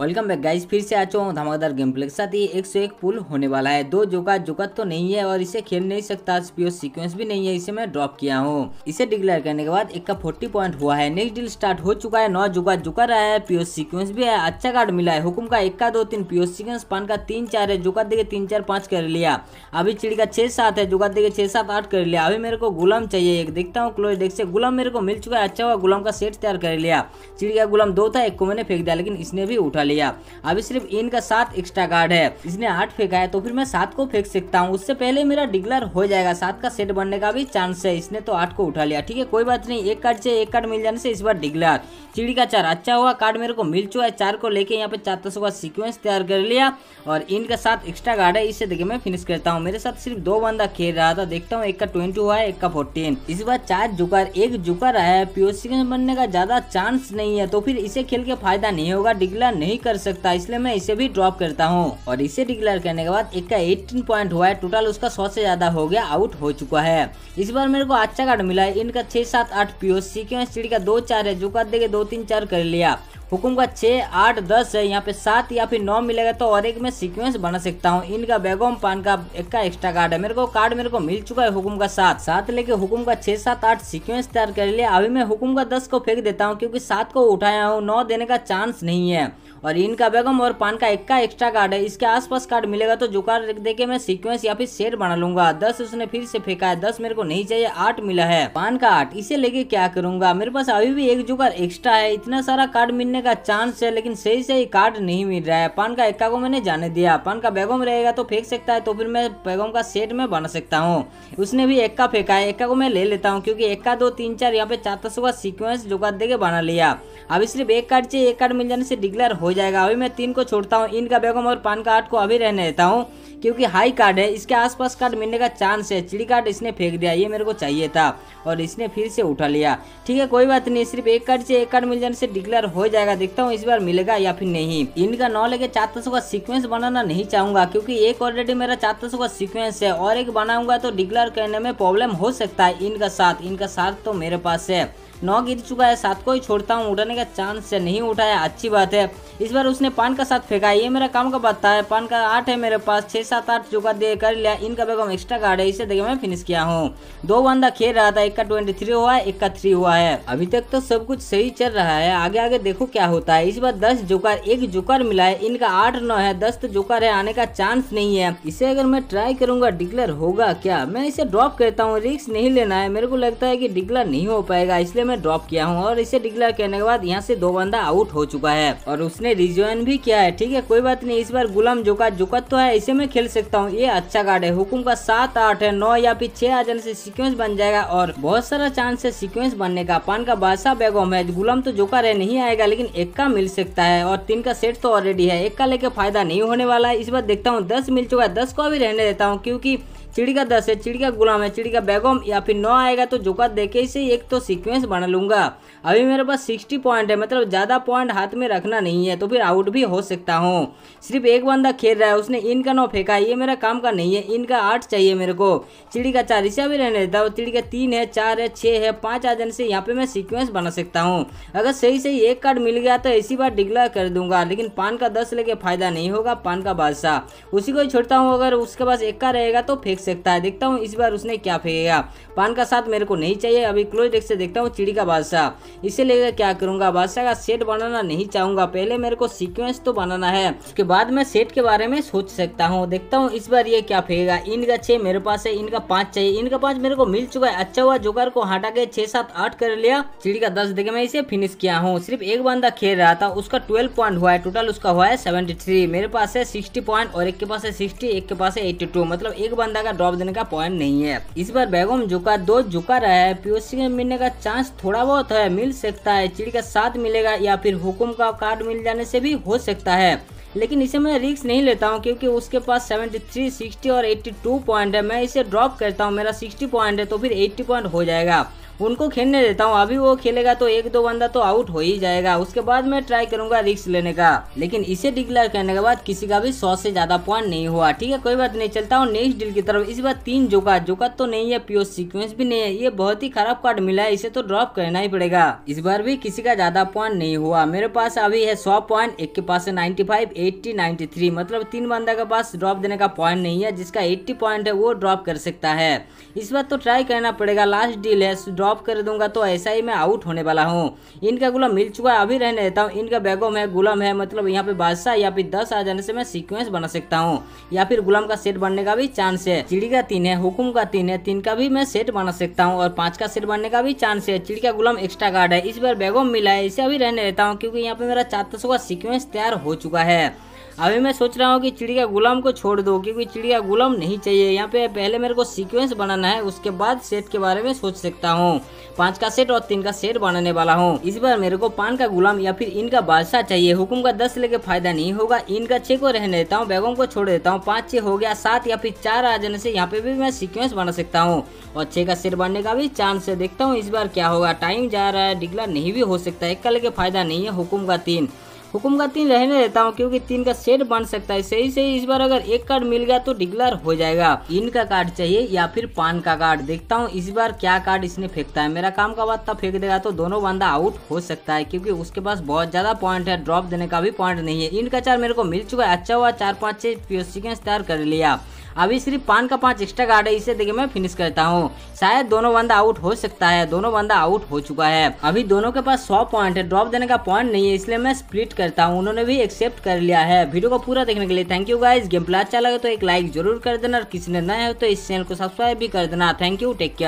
welcome back guys फिर से आ चुका हूँ धमाकेदार गेम प्ले के साथ ये एक सौ एक पुल होने वाला है दो जोका जुका तो नहीं है और इसे खेल नहीं सकता स्पीओ सीक्वेंस भी नहीं है इसे मैं ड्रॉप किया हूँ इसे डिक्लेयर करने के बाद एक का फोर्टी पॉइंट हुआ है नेक्स्ट डील स्टार्ट हो चुका है नौ जुका जुका रहा है पीओ सिक्वेंस भी है अच्छा कार्ड मिला है हुक्म का एक का दो तीन पीओ सिक्वेंस पान का तीन चार है जुका देखे तीन चार पाँच कर लिया अभी चिड़ी का छः सात है जुका देखे छः सात आठ कर लिया अभी मेरे को गुलाम चाहिए एक देखता हूँ क्लोज डेक से गुलाम मेरे को मिल चुका है अच्छा हुआ गुलाम का सेट तैयार कर लिया चिड़ी का गुलाम दो था एक को मैंने फेंक दिया लेकिन इसने भी उठा लिया अभी सिर्फ इनका सात एक्स्ट्रा कार्ड है इसने आठ फेंका है तो फिर मैं सात को फेंक सकता हूँ उससे पहले मेरा डिग्लर हो जाएगा सात का सेट बनने का भी चांस है इसने तो आठ को उठा लिया ठीक है कोई बात नहीं एक कार्ड से एक कार्ड मिल जाने से इस बार डिग्लर चिड़ी का चार अच्छा हुआ कार्ड मेरे को मिल चुका है चार को लेके यहाँ पे चार का सिक्वेंस तैयार कर लिया और इनका साथ एक्स्ट्रा कार्ड है इसे देखे मैं फिनिश करता हूँ मेरे साथ सिर्फ दो बंदा खेल रहा था देखता हूँ एक का ट्वेंटी हुआ है एक का फोर्टीन इस बार चार जुकर एक जुकर है पीओ बनने का ज्यादा चांस नहीं है तो फिर इसे खेल के फायदा नहीं होगा डिग्लर नहीं नहीं कर सकता इसलिए मैं इसे भी ड्रॉप करता हूँ और इसे डिक्लेयर करने के बाद एक का एटीन पॉइंट हुआ है टोटल उसका सौ से ज्यादा हो गया आउट हो चुका है इस बार मेरे को अच्छा कार्ड मिला है इनका छह सात आठ पीओ सीक्यों सीढ़ी का दो चार है जो कर देखे दो तीन चार कर लिया हुकुम का छः आठ दस है यहाँ पे सात या फिर नौ मिलेगा तो और एक मैं सीक्वेंस बना सकता हूँ इनका बेगोम पान का एक का एक्स्ट्रा कार्ड है मेरे को कार्ड मेरे को मिल चुका है हुकुम का सात सात लेके हुकुम का छः सात आठ सीक्वेंस तैयार कर लिया अभी मैं हुकुम का दस को फेंक देता हूँ क्योंकि सात को उठाया हूँ नौ देने का चांस नहीं है और इनका बेगम और पान का इक्का एक्स्ट्रा कार्ड है इसके आसपास कार्ड मिलेगा तो जो कार्ड देके मैं सीक्वेंस या फिर शेर बना लूंगा दस उसने फिर से फेंका है दस मेरे को नहीं चाहिए आठ मिला है पान का आठ इसे लेके क्या करूंगा मेरे पास अभी भी एक जुकार एक्स्ट्रा है इतना सारा कार्ड मिलने का चांस है लेकिन सही सही कार्ड नहीं मिल रहा है पान का इक्का को मैंने जाने दिया पान का बेगम रहेगा तो फेंक सकता है तो फिर मैं बेगम का सेट में बना सकता हूँ उसने भी इक्का फेंका है इक्का को मैं ले लेता हूँ क्योंकि इक्का दो तीन चार यहाँ पे चार का सिक्वेंस जुकार दे के बना लिया अब सिर्फ एक कार्ड चाहिए एक कार्ड मिल जाने से डिक्लेयर हो हो जाएगा अभी मैं तीन को छोड़ता हूँ इनका बेगम और पान का आठ को अभी रहने देता हूँ क्योंकि हाई कार्ड है इसके आसपास कार्ड मिलने का चांस है चिड़ी कार्ड इसने फेंक दिया ये मेरे को चाहिए था और इसने फिर से उठा लिया ठीक है कोई बात नहीं सिर्फ एक कार्ड से एक कार्ड मिल जाने से डिक्लेयर हो जाएगा देखता हूँ इस बार मिलेगा या फिर नहीं इनका नौ लेके चार का सीक्वेंस बनाना नहीं चाहूंगा क्योंकि एक ऑलरेडी मेरा चार का सिक्वेंस है और एक बनाऊंगा तो डिक्लेयर करने में प्रॉब्लम हो सकता है इनका साथ इनका साथ तो मेरे पास है नौ गिर चुका है सात को ही छोड़ता हूँ उठाने का चांस नहीं उठाया अच्छी बात है इस बार उसने पान का साथ फेंका ये मेरा काम का बता है पान का आठ है मेरे पास छः सात आठ चुका दे कर लिया इनका बेगम एक्स्ट्रा कार्ड है इसे देखे मैं फिनिश किया हूँ दो बंदा खेल रहा था एक का ट्वेंटी थ्री हुआ है एक का थ्री हुआ है अभी तक तो सब कुछ सही चल रहा है आगे आगे देखो क्या होता है इस बार दस जोकर एक जोकर मिला है इनका आठ नौ है दस तो जोकर है आने का चांस नहीं है इसे अगर मैं ट्राई करूंगा डिक्लेयर होगा क्या मैं इसे ड्रॉप करता हूँ रिक्स नहीं लेना है मेरे को लगता है की डिक्लेयर नहीं हो पाएगा इसलिए में ड्रॉप किया हूँ और इसे डिक्लेयर करने के बाद यहाँ से दो बंदा आउट हो चुका है और उसने रिज्वाइन भी किया है ठीक है कोई बात नहीं इस बार गुलाम जोका जुकत तो है इसे मैं खेल सकता हूँ ये अच्छा कार्ड है हुकुम का सात आठ है नौ या फिर छह आ जाने से सिक्वेंस बन जाएगा और बहुत सारा चांस है सिक्वेंस बनने का पान का बादशाह बेगम है गुलाम तो जोकर है नहीं आएगा लेकिन एक का मिल सकता है और तीन का सेट तो ऑलरेडी है एक का लेके फायदा नहीं होने वाला है इस बार देखता हूँ दस मिल चुका है दस को भी रहने देता हूँ क्योंकि चिड़ी का दस है चिड़ी का गुलाम है चिड़ी का बेगम या फिर नौ आएगा तो झुका देखे इसे एक तो सीक्वेंस बना लूंगा अभी मेरे पास सिक्सटी पॉइंट है मतलब ज़्यादा पॉइंट हाथ में रखना नहीं है तो फिर आउट भी हो सकता हूँ सिर्फ एक बंदा खेल रहा है उसने इनका नौ फेंका ये मेरा काम का नहीं है इनका आठ चाहिए मेरे को चिड़ी का चार इसे अभी रहने देता हूँ चिड़ी का तीन है चार है छः है पाँच आ जाने से यहाँ पे मैं सिक्वेंस बना सकता हूँ अगर सही सही एक कार्ड मिल गया तो इसी बार डिक्लेयर कर दूंगा लेकिन पान का दस लेके फायदा नहीं होगा पान का बादशाह उसी को ही छोड़ता हूँ अगर उसके पास एक का रहेगा तो फेंक देख सकता है देखता हूँ इस बार उसने क्या फेंकेगा पान का साथ मेरे को नहीं चाहिए अभी क्लोज डेस्क से देखता हूँ चिड़ी का बादशाह इसे लेकर क्या करूंगा बादशाह का सेट बनाना नहीं चाहूंगा पहले मेरे को सिक्वेंस तो बनाना है उसके बाद में सेट के बारे में सोच सकता हूँ देखता हूँ इस बार ये क्या फेंकेगा इनका छह मेरे पास है इनका पांच चाहिए इनका पांच मेरे को मिल चुका है अच्छा हुआ जोकर को हटा के छह सात आठ कर लिया चिड़ी का दस देखे मैं इसे फिनिश किया हूँ सिर्फ एक बंदा खेल रहा था उसका ट्वेल्व पॉइंट हुआ है टोटल उसका हुआ है सेवेंटी थ्री मेरे पास है सिक्सटी पॉइंट और एक के पास है सिक्सटी एक के पास है एट्टी टू मतलब एक बंदा का ड्रॉप देने का पॉइंट नहीं है इस बार बैगम जुका दो झुका रहा है पीओसी में मिलने का चांस थोड़ा बहुत है मिल सकता है चिड़ी का साथ मिलेगा या फिर हुकुम का कार्ड मिल जाने से भी हो सकता है लेकिन इसे मैं रिस्क नहीं लेता हूँ क्योंकि उसके पास 73, 60 और 82 पॉइंट है मैं इसे ड्रॉप करता हूँ मेरा 60 पॉइंट है तो फिर 80 पॉइंट हो जाएगा उनको खेलने देता हूँ अभी वो खेलेगा तो एक दो बंदा तो आउट हो ही जाएगा उसके बाद मैं ट्राई करूंगा रिक्स लेने का लेकिन इसे डिक्लेयर करने के बाद किसी का भी सौ से ज्यादा पॉइंट नहीं हुआ ठीक है कोई बात नहीं चलता हूँ नेक्स्ट डील की तरफ इस बार तीन जोका जोका तो नहीं है प्योर सिक्वेंस भी नहीं है ये बहुत ही खराब कार्ड मिला है इसे तो ड्रॉप करना ही पड़ेगा इस बार भी किसी का ज्यादा पॉइंट नहीं हुआ मेरे पास अभी है सौ पॉइंट एक के पास है ninety five eighty ninety three मतलब तीन बंदा के पास ड्रॉप देने का पॉइंट नहीं है जिसका एट्टी पॉइंट है वो ड्रॉप कर सकता है इस बार तो ट्राई करना पड़ेगा लास्ट डील है ड्रॉप ड्रॉप कर दूंगा तो ऐसा ही मैं आउट होने वाला हूँ इनका गुलाम मिल चुका है अभी रहने देता हूँ इनका बैगम है गुलाम है मतलब यहाँ पे बादशाह या फिर दस आ जाने से मैं सिक्वेंस बना सकता हूँ या फिर गुलाम का सेट बनने का भी चांस है चिड़ी का तीन है हुकुम का तीन है तीन का भी मैं सेट बना सकता हूँ और पांच का सेट बनने का भी चांस है चिड़ी का गुलाम एक्स्ट्रा कार्ड है इस बार बैगम मिला है इसे अभी रहने देता हूँ क्योंकि यहाँ पे मेरा चार का सिक्वेंस तैयार हो चुका है अभी मैं सोच रहा हूँ कि चिड़िया गुलाम को छोड़ दो क्योंकि चिड़िया गुलाम नहीं चाहिए यहाँ पे पहले मेरे को सीक्वेंस बनाना है उसके बाद सेट के बारे में सोच सकता हूँ पांच का सेट और तीन का सेट बनाने वाला हूँ इस बार मेरे को पान का गुलाम या फिर इनका बादशाह चाहिए हुक्म का दस लेके फायदा नहीं होगा इनका छह को रहने देता हूँ बैगों को छोड़ देता हूँ पाँच छह हो गया सात या फिर चार आ जाने से यहाँ पे भी मैं सिक्वेंस बना सकता हूँ और छे का सेट बनने का भी चांस है देखता हूँ इस बार क्या होगा टाइम जा रहा है डिगला नहीं भी हो सकता है कल के फायदा नहीं है हुकुम का तीन हुकुम का तीन रहने देता हूँ क्योंकि तीन का सेट बन सकता है सही सही इस बार अगर एक कार्ड मिल गया तो डिक्लेयर हो जाएगा इनका कार्ड चाहिए या फिर पान का कार्ड देखता हूँ इस बार क्या कार्ड इसने फेंकता है मेरा काम का बात फेंक देगा तो दोनों बंदा आउट हो सकता है क्योंकि उसके पास बहुत ज्यादा पॉइंट है ड्रॉप देने का भी पॉइंट नहीं है इनका चार मेरे को मिल चुका है अच्छा हुआ चार पाँच छह पीओसी के तैयार कर लिया अभी सिर्फ पान का पांच एक्स्ट्रा गार्ड है इसे देखे मैं फिनिश करता हूँ शायद दोनों बंदा आउट हो सकता है दोनों बंदा आउट हो चुका है अभी दोनों के पास सौ पॉइंट है ड्रॉप देने का पॉइंट नहीं है इसलिए मैं स्प्लिट करता हूँ उन्होंने भी एक्सेप्ट कर लिया है वीडियो को पूरा देखने के लिए thank you guys game play अच्छा लगे तो एक लाइक जरूर कर देना और किसी ने नया हो तो इस चैनल को सब्सक्राइब भी कर देना थैंक यू टेक केयर